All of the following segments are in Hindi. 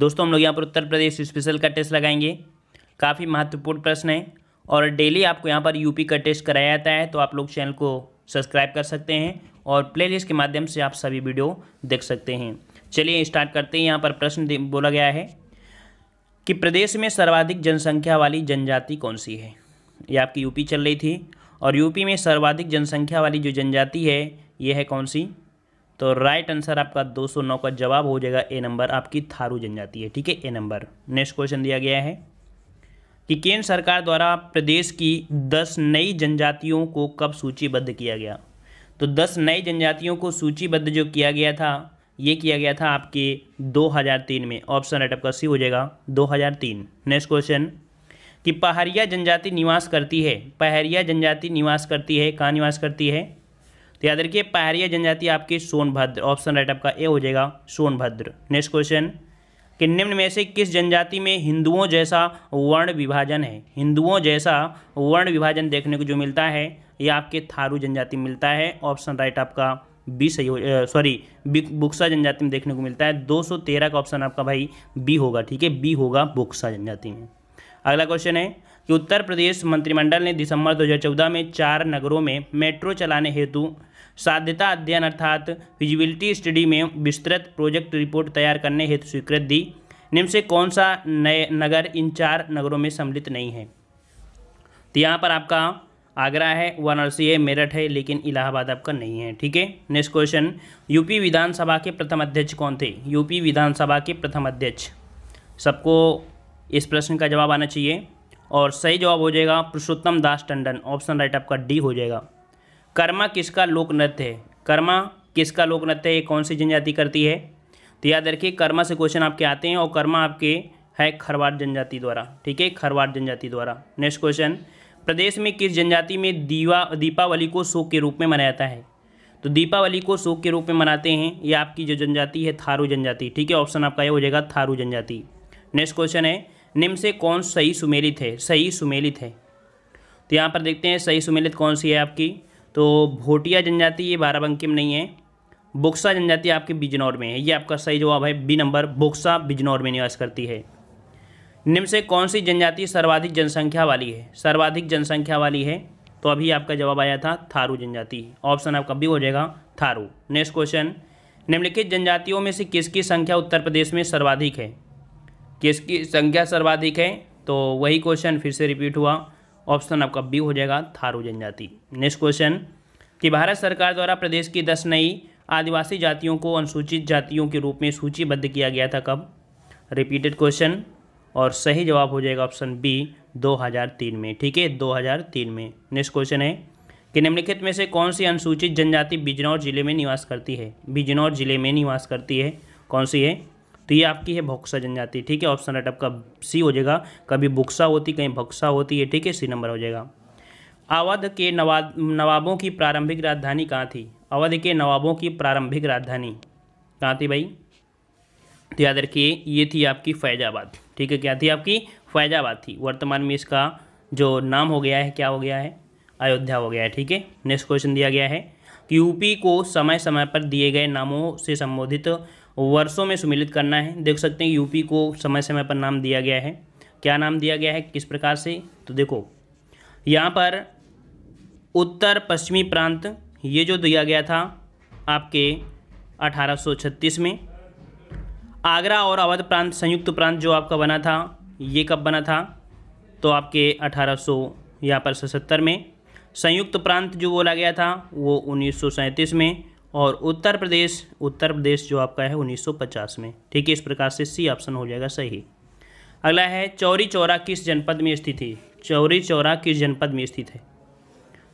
दोस्तों हम लोग यहाँ पर उत्तर प्रदेश स्पेशल का टेस्ट लगाएंगे काफ़ी महत्वपूर्ण प्रश्न है और डेली आपको यहाँ पर यूपी का टेस्ट कराया जाता है तो आप लोग चैनल को सब्सक्राइब कर सकते हैं और प्लेलिस्ट के माध्यम से आप सभी वीडियो देख सकते हैं चलिए स्टार्ट करते हैं यहाँ पर प्रश्न बोला गया है कि प्रदेश में सर्वाधिक जनसंख्या वाली जनजाति कौन सी है ये आपकी यूपी चल रही थी और यूपी में सर्वाधिक जनसंख्या वाली जो जनजाति है ये है कौन सी तो राइट आंसर आपका 209 का जवाब हो जाएगा ए नंबर आपकी थारू जनजाति है ठीक है ए नंबर नेक्स्ट क्वेश्चन दिया गया है कि केंद्र सरकार द्वारा प्रदेश की दस नई जनजातियों को कब सूचीबद्ध किया गया तो दस नई जनजातियों को सूचीबद्ध जो किया गया था ये किया गया था आपके 2003 में ऑप्शन राइट आपका सी हो जाएगा 2003 नेक्स्ट क्वेश्चन कि पहाड़िया जनजाति निवास करती है पहरिया जनजाति निवास करती है कहाँ निवास करती है तो याद रखिए पहाड़िया जनजाति आपकी सोनभद्र ऑप्शन राइट आपका ए हो जाएगा सोनभद्र नेक्स्ट क्वेश्चन कि निम्न में से किस जनजाति में हिंदुओं जैसा वर्ण विभाजन है हिंदुओं जैसा वर्ण विभाजन देखने को जो मिलता है ये आपके थारू जनजाति में मिलता है ऑप्शन राइट आपका बी सही हो सॉरी बुक्सा जनजाति में देखने को मिलता है 213 का ऑप्शन आपका भाई बी होगा ठीक है बी होगा बुक्सा जनजाति में अगला क्वेश्चन है कि उत्तर प्रदेश मंत्रिमंडल ने दिसंबर 2014 में चार नगरों में मेट्रो चलाने हेतु साध्यता अध्ययन अर्थात फिजिबिलिटी स्टडी में विस्तृत प्रोजेक्ट रिपोर्ट तैयार करने हेतु स्वीकृत दी निम्न से कौन सा नए नगर इन चार नगरों में सम्मिलित नहीं है तो यहाँ पर आपका आगरा है वाराणसी है मेरठ है लेकिन इलाहाबाद आपका नहीं है ठीक है नेक्स्ट क्वेश्चन यूपी विधानसभा के प्रथम अध्यक्ष कौन थे यूपी विधानसभा के प्रथम अध्यक्ष सबको इस प्रश्न का जवाब आना चाहिए और सही जवाब हो जाएगा पुरुषोत्तम दास टंडन ऑप्शन राइट आपका डी हो जाएगा कर्मा किसका लोक नृत्य है कर्मा किसका लोक नृत्य है ये कौन सी जनजाति करती है तो याद रखिए कर्मा से क्वेश्चन आपके आते हैं और कर्मा आपके है खरवाड़ जनजाति द्वारा ठीक है खरवाड़ जनजाति द्वारा नेक्स्ट क्वेश्चन प्रदेश में किस जनजाति में दीवा दीपावली को शोक के रूप में मनाया जाता है तो दीपावली को शोक के रूप में मनाते हैं ये आपकी जो जनजाति है थारू जनजाति ठीक है ऑप्शन आपका ये हो जाएगा थारू जनजाति नेक्स्ट क्वेश्चन है निम्न से कौन सही सुमेलित है सही सुमेलित है तो यहाँ पर देखते हैं सही सुमेलित कौन सी है आपकी तो भोटिया जनजाति ये बाराबंकी में नहीं है बोक्सा जनजाति आपके बिजनौर में है ये आपका सही जवाब है बी नंबर बोक्सा बिजनौर में निवास करती है निम्न से कौन सी जनजाति सर्वाधिक जनसंख्या वाली है सर्वाधिक जनसंख्या वाली है तो अभी आपका जवाब आया था थारू जनजाति ऑप्शन आपका बी हो जाएगा थारू नेक्स्ट क्वेश्चन निम्नलिखित जनजातियों में से किसकी संख्या उत्तर प्रदेश में सर्वाधिक है किसकी संख्या सर्वाधिक है तो वही क्वेश्चन फिर से रिपीट हुआ ऑप्शन आपका बी हो जाएगा थारू जनजाति नेक्स्ट क्वेश्चन कि भारत सरकार द्वारा प्रदेश की दस नई आदिवासी जातियों को अनुसूचित जातियों के रूप में सूचीबद्ध किया गया था कब रिपीटेड क्वेश्चन और सही जवाब हो जाएगा ऑप्शन बी 2003 में ठीक है 2003 में नेक्स्ट क्वेश्चन है कि निम्नलिखित में से कौन सी अनुसूचित जनजाति बिजनौर जिले में निवास करती है बिजनौर जिले में निवास करती है कौन सी है तो ये आपकी है भोक्सा जनजाति ठीक है ऑप्शन राइट आपका सी हो जाएगा कभी बुक्सा होती कहीं भक्सा होती है ठीक है सी नंबर हो जाएगा अवध के नवाब नवाबों की प्रारंभिक राजधानी कहाँ थी अवध के नवाबों की प्रारंभिक राजधानी कहाँ थी भाई तो याद रखिए ये थी आपकी फैजाबाद ठीक है क्या थी आपकी फैजाबाद थी वर्तमान में इसका जो नाम हो गया है क्या हो गया है अयोध्या हो गया है ठीक है नेक्स्ट क्वेश्चन दिया गया है कि यूपी को समय समय पर दिए गए नामों से संबोधित वर्षों में सुमिलित करना है देख सकते हैं यूपी को समय समय पर नाम दिया गया है क्या नाम दिया गया है किस प्रकार से तो देखो यहाँ पर उत्तर पश्चिमी प्रांत ये जो दिया गया था आपके 1836 में आगरा और अवध प्रांत संयुक्त प्रांत जो आपका बना था ये कब बना था तो आपके 1800 सौ यहाँ पर सतहत्तर में संयुक्त प्रांत जो बोला गया था वो उन्नीस में और उत्तर प्रदेश उत्तर प्रदेश जो आपका है 1950 में ठीक है इस प्रकार से सी ऑप्शन हो जाएगा सही अगला है चौरी चौरा किस जनपद में स्थित है चौरी चौरा किस जनपद में स्थित है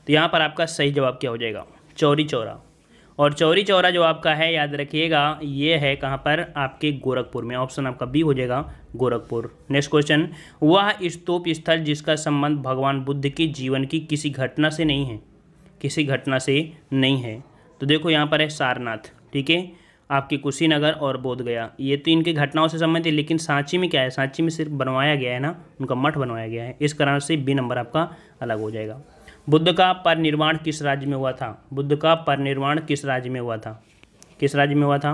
तो यहाँ पर आपका सही जवाब क्या हो जाएगा चौरी चौरा और चौरी चौरा जो आपका है याद रखिएगा ये है कहाँ पर आपके गोरखपुर में ऑप्शन आपका बी हो जाएगा गोरखपुर नेक्स्ट क्वेश्चन वह स्तूप स्थल जिसका संबंध भगवान बुद्ध के जीवन की किसी घटना से नहीं है किसी घटना से नहीं है तो देखो यहाँ पर है सारनाथ ठीक है आपके कुशीनगर और बोधगया ये तो इनके घटनाओं से संबंधित है लेकिन सांची में क्या है सांची में सिर्फ बनवाया गया है ना उनका मठ बनवाया गया है इस कारण से बी नंबर आपका अलग हो जाएगा बुद्ध का परनिर्वाण किस राज्य में हुआ था बुद्ध का परनिर्वाण किस राज्य में हुआ था किस राज्य में हुआ था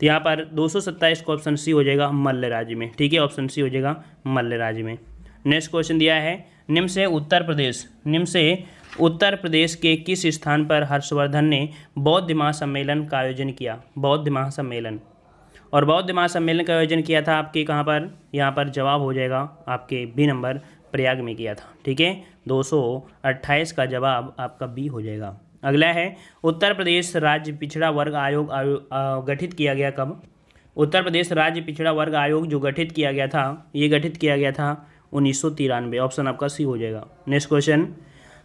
तो यहाँ पर दो का ऑप्शन सी हो जाएगा मल्ल राज्य में ठीक है ऑप्शन सी हो जाएगा मल्ल राज्य में नेक्स्ट क्वेश्चन दिया है निम्न से उत्तर प्रदेश निम्न से उत्तर प्रदेश के किस स्थान पर हर्षवर्धन ने बौद्ध महासम्मेलन का आयोजन किया बौद्ध महासम्मेलन और बौद्ध महासम्मेलन का आयोजन किया था आपके कहाँ पर यहाँ पर जवाब हो जाएगा आपके बी नंबर प्रयाग में किया था ठीक है दो का जवाब आपका बी हो जाएगा अगला है उत्तर प्रदेश राज्य पिछड़ा वर्ग आयोग, आयोग गठित किया गया कब उत्तर प्रदेश राज्य पिछड़ा वर्ग आयोग जो गठित किया गया था ये गठित किया गया था उन्नीस ऑप्शन आपका सी हो जाएगा नेक्स्ट क्वेश्चन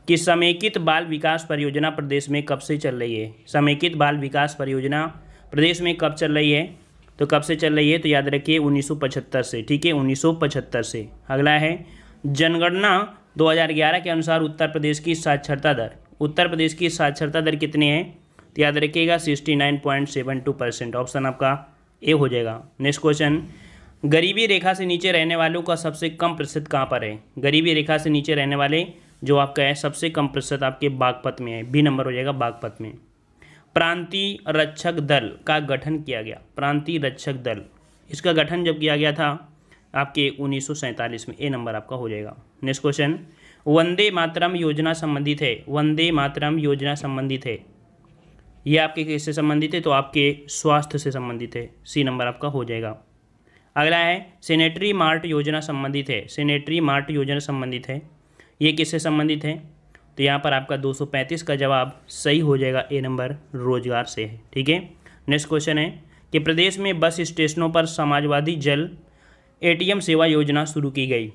कि समेकित बाल विकास परियोजना प्रदेश में कब से चल रही है समेकित बाल विकास परियोजना प्रदेश में कब चल रही है तो कब से चल रही है तो याद रखिए 1975 से ठीक है 1975 से अगला है जनगणना 2011 के अनुसार उत्तर प्रदेश की साक्षरता दर उत्तर प्रदेश की साक्षरता दर कितनी है तो याद रखिएगा 69.72 परसेंट ऑप्शन आपका ए हो जाएगा नेक्स्ट क्वेश्चन गरीबी रेखा से नीचे रहने वालों का सबसे कम प्रतिशत कहाँ पर है गरीबी रेखा से नीचे रहने वाले जो आपका है सबसे कम प्रतिशत आपके बागपत में है बी नंबर हो जाएगा बागपत में प्रांति रक्षक दल का गठन किया गया प्रांति रक्षक दल इसका गठन जब किया गया था आपके उन्नीस में ए नंबर आपका हो जाएगा नेक्स्ट क्वेश्चन वंदे मातरम योजना संबंधित है वंदे मातरम योजना संबंधित है ये आपके किससे संबंधित है तो आपके स्वास्थ्य से संबंधित है सी नंबर आपका हो जाएगा अगला है सेनेटरी मार्ट योजना संबंधित है सेनेटरी मार्ट योजना संबंधित है ये किससे संबंधित है तो यहाँ पर आपका 235 का जवाब सही हो जाएगा ए नंबर रोजगार से है ठीक है नेक्स्ट क्वेश्चन है कि प्रदेश में बस स्टेशनों पर समाजवादी जल एटीएम सेवा योजना शुरू की गई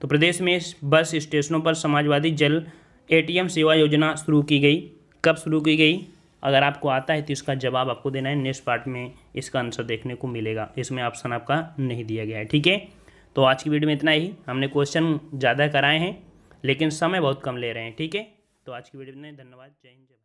तो प्रदेश में बस स्टेशनों पर समाजवादी जल एटीएम सेवा योजना शुरू की गई कब शुरू की गई अगर आपको आता है तो इसका जवाब आपको देना है नेक्स्ट पार्ट में इसका आंसर देखने को मिलेगा इसमें ऑप्शन आपका नहीं दिया गया है ठीक है तो आज की वीडियो में इतना ही हमने क्वेश्चन ज़्यादा कराए हैं लेकिन समय बहुत कम ले रहे हैं ठीक है तो आज की वीडियो में धन्यवाद जय हिंद